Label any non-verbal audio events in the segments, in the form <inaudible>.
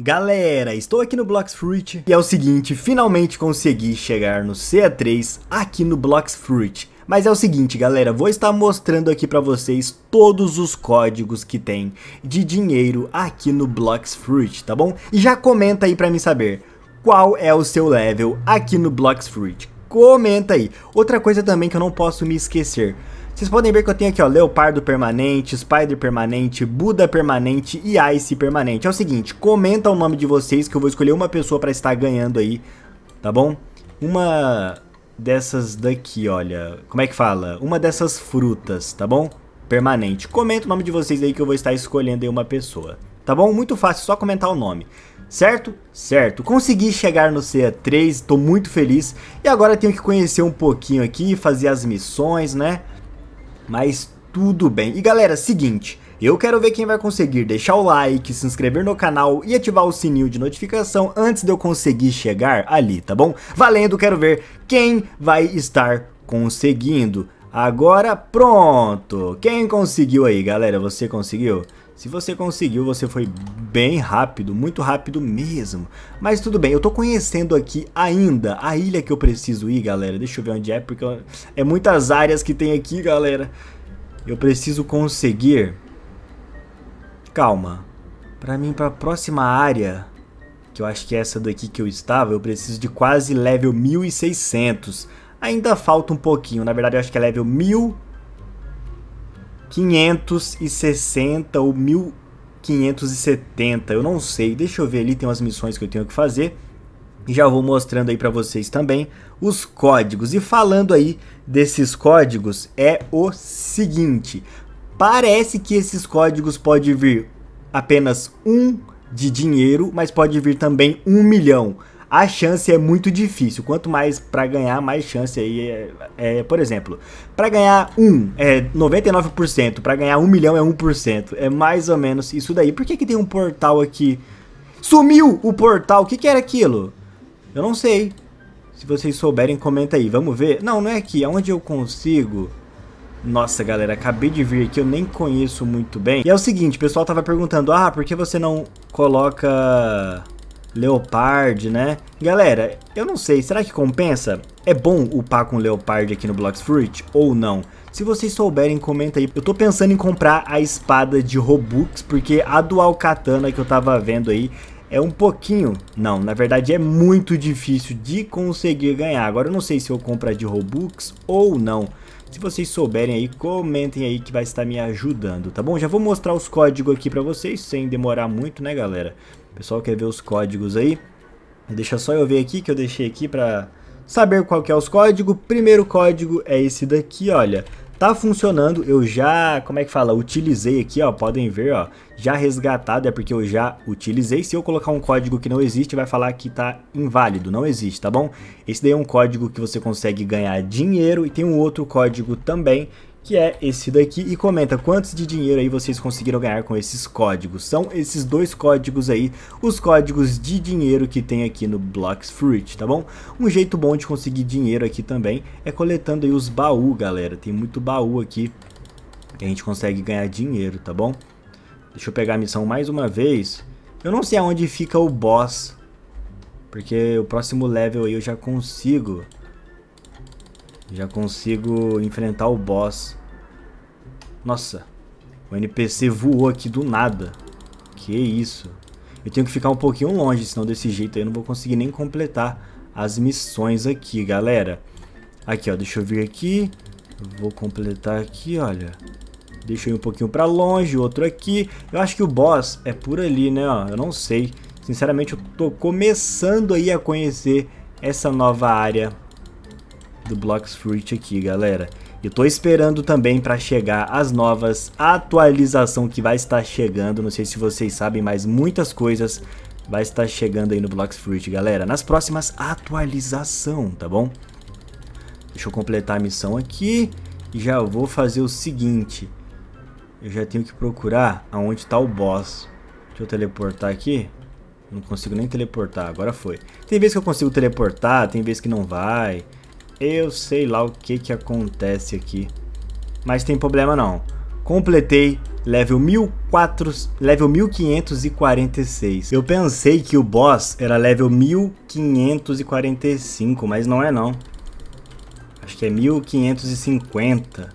Galera, estou aqui no Blocks Fruit e é o seguinte, finalmente consegui chegar no CA3 aqui no Blocks Fruit. Mas é o seguinte, galera, vou estar mostrando aqui para vocês todos os códigos que tem de dinheiro aqui no Blocks Fruit, tá bom? E já comenta aí para mim saber qual é o seu level aqui no Blocks Fruit. Comenta aí. Outra coisa também que eu não posso me esquecer, vocês podem ver que eu tenho aqui, ó, Leopardo Permanente, Spider Permanente, Buda Permanente e Ice Permanente. É o seguinte, comenta o nome de vocês que eu vou escolher uma pessoa pra estar ganhando aí, tá bom? Uma dessas daqui, olha, como é que fala? Uma dessas frutas, tá bom? Permanente. Comenta o nome de vocês aí que eu vou estar escolhendo aí uma pessoa, tá bom? Muito fácil, só comentar o nome. Certo? Certo. Consegui chegar no CA3, tô muito feliz. E agora tenho que conhecer um pouquinho aqui, fazer as missões, né? mas tudo bem. E galera, seguinte, eu quero ver quem vai conseguir deixar o like, se inscrever no canal e ativar o sininho de notificação antes de eu conseguir chegar ali, tá bom? Valendo, quero ver quem vai estar conseguindo. Agora pronto! Quem conseguiu aí, galera? Você conseguiu? Se você conseguiu, você foi bem rápido, muito rápido mesmo. Mas tudo bem, eu tô conhecendo aqui ainda a ilha que eu preciso ir, galera. Deixa eu ver onde é, porque é muitas áreas que tem aqui, galera. Eu preciso conseguir... Calma. Pra mim, pra próxima área, que eu acho que é essa daqui que eu estava, eu preciso de quase level 1600. Ainda falta um pouquinho, na verdade eu acho que é level 1600. 560 ou 1570, eu não sei. Deixa eu ver ali, tem umas missões que eu tenho que fazer. E já vou mostrando aí para vocês também os códigos. E falando aí desses códigos, é o seguinte. Parece que esses códigos podem vir apenas um de dinheiro, mas pode vir também um milhão a chance é muito difícil. Quanto mais para ganhar, mais chance aí. É, é por exemplo, para ganhar 1 um, é 99%, para ganhar 1 um milhão é 1%. É mais ou menos isso daí. Por que, que tem um portal aqui? Sumiu o portal, o que, que era aquilo? Eu não sei. Se vocês souberem, comenta aí. Vamos ver. Não, não é aqui. Aonde eu consigo... Nossa, galera, acabei de vir aqui, eu nem conheço muito bem. E é o seguinte, o pessoal tava perguntando, ah, por que você não coloca Leopard, né? Galera, eu não sei, será que compensa? É bom upar com Leopard aqui no Blocks Fruit ou não? Se vocês souberem, comenta aí. Eu tô pensando em comprar a espada de Robux, porque a Dual Katana que eu tava vendo aí é um pouquinho, não, na verdade é muito difícil de conseguir ganhar. Agora eu não sei se eu compro a de Robux ou não. Se vocês souberem aí, comentem aí que vai estar me ajudando, tá bom? Já vou mostrar os códigos aqui pra vocês, sem demorar muito, né galera? pessoal quer ver os códigos aí. Deixa só eu ver aqui, que eu deixei aqui para saber qual que é os códigos. Primeiro código é esse daqui, olha. Tá funcionando, eu já, como é que fala, utilizei aqui, ó, podem ver, ó, já resgatado, é porque eu já utilizei. Se eu colocar um código que não existe, vai falar que tá inválido, não existe, tá bom? Esse daí é um código que você consegue ganhar dinheiro e tem um outro código também que é esse daqui, e comenta quantos de dinheiro aí vocês conseguiram ganhar com esses códigos. São esses dois códigos aí, os códigos de dinheiro que tem aqui no Blocks Fruit, tá bom? Um jeito bom de conseguir dinheiro aqui também é coletando aí os baú, galera. Tem muito baú aqui que a gente consegue ganhar dinheiro, tá bom? Deixa eu pegar a missão mais uma vez. Eu não sei aonde fica o boss, porque o próximo level aí eu já consigo... Já consigo enfrentar o boss nossa, o NPC voou aqui do nada. Que isso. Eu tenho que ficar um pouquinho longe, senão desse jeito aí eu não vou conseguir nem completar as missões aqui, galera. Aqui, ó, deixa eu vir aqui. Vou completar aqui, olha. Deixa eu ir um pouquinho pra longe, outro aqui. Eu acho que o boss é por ali, né, ó. Eu não sei. Sinceramente, eu tô começando aí a conhecer essa nova área do Blocks Fruit aqui, galera. E tô esperando também para chegar as novas atualização que vai estar chegando. Não sei se vocês sabem, mas muitas coisas vai estar chegando aí no Blocks Fruit, galera. Nas próximas atualização, tá bom? Deixa eu completar a missão aqui e já vou fazer o seguinte. Eu já tenho que procurar aonde tá o boss. Deixa eu teleportar aqui. Não consigo nem teleportar, agora foi. Tem vezes que eu consigo teleportar, tem vezes que não vai. Eu sei lá o que que acontece aqui. Mas tem problema não. Completei level, 14, level 1546. Eu pensei que o boss era level 1545, mas não é não. Acho que é 1550.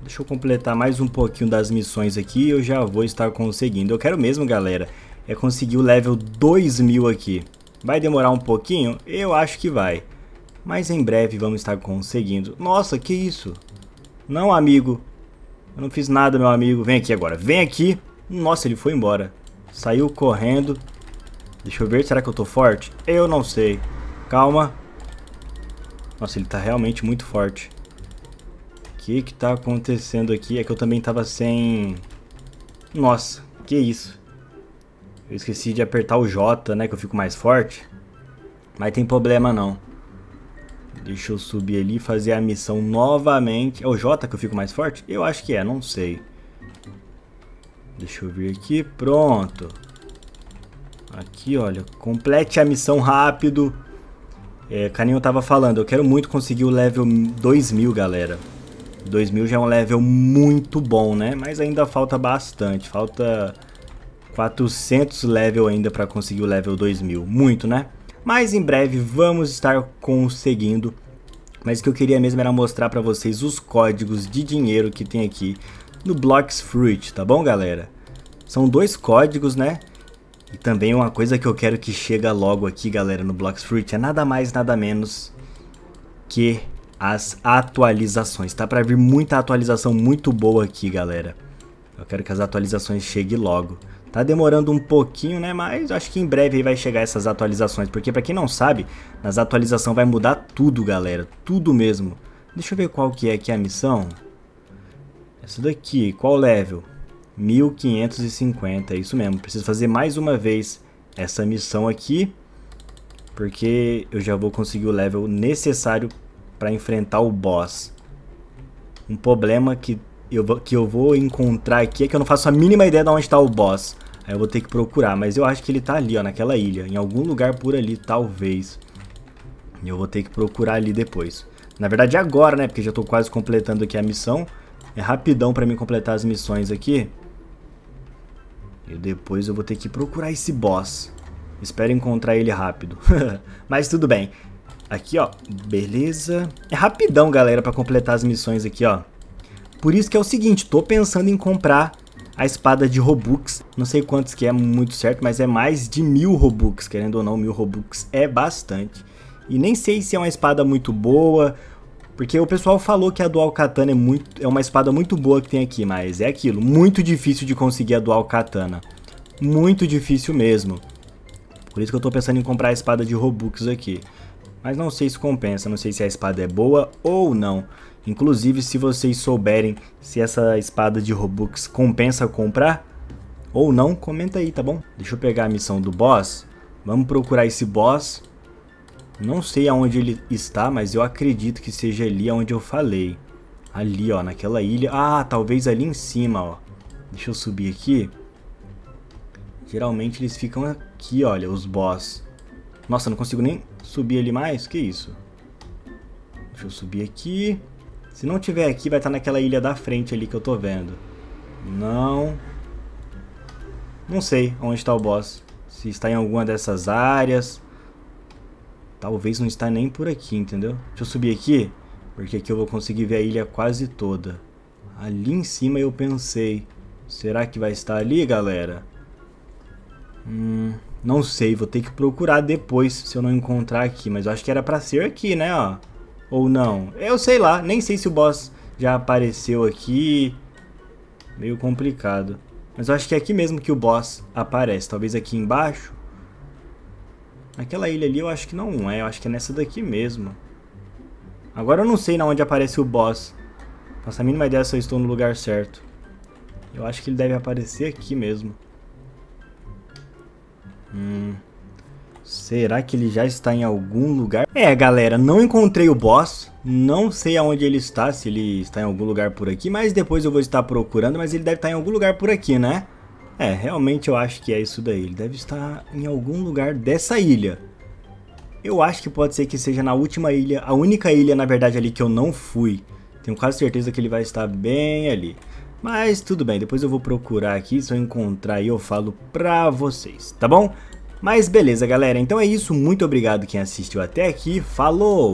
Deixa eu completar mais um pouquinho das missões aqui eu já vou estar conseguindo. Eu quero mesmo, galera, é conseguir o level 2000 aqui. Vai demorar um pouquinho? Eu acho que vai. Mas em breve vamos estar conseguindo. Nossa, que isso? Não, amigo. Eu não fiz nada, meu amigo. Vem aqui agora. Vem aqui. Nossa, ele foi embora. Saiu correndo. Deixa eu ver. Será que eu tô forte? Eu não sei. Calma. Nossa, ele tá realmente muito forte. O que que tá acontecendo aqui? É que eu também tava sem... Nossa, que isso. Eu esqueci de apertar o J, né? Que eu fico mais forte. Mas tem problema não. Deixa eu subir ali e fazer a missão novamente. É o J que eu fico mais forte? Eu acho que é, não sei. Deixa eu vir aqui. Pronto. Aqui, olha. Complete a missão rápido. É, Caninho tava falando, eu quero muito conseguir o level 2000, galera. 2000 já é um level muito bom, né? Mas ainda falta bastante. Falta 400 level ainda para conseguir o level 2000. Muito, né? mas em breve vamos estar conseguindo. Mas o que eu queria mesmo era mostrar para vocês os códigos de dinheiro que tem aqui no Blocks Fruit, tá bom galera? São dois códigos, né? E também uma coisa que eu quero que chega logo aqui, galera, no Blocks Fruit é nada mais, nada menos que as atualizações. Tá para vir muita atualização muito boa aqui, galera. Eu quero que as atualizações cheguem logo. Tá demorando um pouquinho, né? Mas acho que em breve vai chegar essas atualizações. Porque pra quem não sabe, nas atualizações vai mudar tudo, galera. Tudo mesmo. Deixa eu ver qual que é aqui a missão. Essa daqui, qual level? 1550, é isso mesmo. Preciso fazer mais uma vez essa missão aqui. Porque eu já vou conseguir o level necessário para enfrentar o boss. Um problema que eu, que eu vou encontrar aqui é que eu não faço a mínima ideia de onde está o boss. Aí eu vou ter que procurar, mas eu acho que ele tá ali, ó, naquela ilha. Em algum lugar por ali, talvez. E eu vou ter que procurar ali depois. Na verdade agora, né, porque já tô quase completando aqui a missão. É rapidão pra mim completar as missões aqui. E depois eu vou ter que procurar esse boss. Espero encontrar ele rápido. <laughs> mas tudo bem. Aqui, ó. Beleza. É rapidão, galera, pra completar as missões aqui, ó. Por isso que é o seguinte, tô pensando em comprar a espada de Robux. Não sei quantos que é muito certo, mas é mais de mil Robux. Querendo ou não, mil Robux é bastante. E nem sei se é uma espada muito boa, porque o pessoal falou que a Dual Katana é, muito, é uma espada muito boa que tem aqui, mas é aquilo, muito difícil de conseguir a Dual Katana. Muito difícil mesmo. Por isso que eu tô pensando em comprar a espada de Robux aqui. Mas não sei se compensa, não sei se a espada é boa ou não. Inclusive, se vocês souberem se essa espada de Robux compensa comprar ou não, comenta aí, tá bom? Deixa eu pegar a missão do boss. Vamos procurar esse boss. Não sei aonde ele está, mas eu acredito que seja ali onde eu falei. Ali, ó, naquela ilha. Ah, talvez ali em cima, ó. Deixa eu subir aqui. Geralmente eles ficam aqui, olha, os boss. Nossa, não consigo nem subir ali mais? Que isso? Deixa eu subir aqui. Se não tiver aqui, vai estar tá naquela ilha da frente ali que eu tô vendo. Não. Não sei onde está o boss. Se está em alguma dessas áreas. Talvez não está nem por aqui, entendeu? Deixa eu subir aqui, porque aqui eu vou conseguir ver a ilha quase toda. Ali em cima eu pensei. Será que vai estar ali, galera? Hum, não sei, vou ter que procurar depois se eu não encontrar aqui. Mas eu acho que era pra ser aqui, né, ó ou não. Eu sei lá, nem sei se o boss já apareceu aqui. Meio complicado. Mas eu acho que é aqui mesmo que o boss aparece. Talvez aqui embaixo. Naquela ilha ali eu acho que não é. Eu acho que é nessa daqui mesmo. Agora eu não sei na onde aparece o boss. Faço a mínima ideia se eu estou no lugar certo. Eu acho que ele deve aparecer aqui mesmo. Hum... Será que ele já está em algum lugar? É, galera, não encontrei o boss. Não sei aonde ele está, se ele está em algum lugar por aqui, mas depois eu vou estar procurando, mas ele deve estar em algum lugar por aqui, né? É, realmente eu acho que é isso daí. Ele deve estar em algum lugar dessa ilha. Eu acho que pode ser que seja na última ilha, a única ilha, na verdade, ali que eu não fui. Tenho quase certeza que ele vai estar bem ali. Mas tudo bem, depois eu vou procurar aqui, se eu encontrar aí eu falo pra vocês, tá bom? Mas beleza, galera. Então é isso. Muito obrigado quem assistiu até aqui. Falou!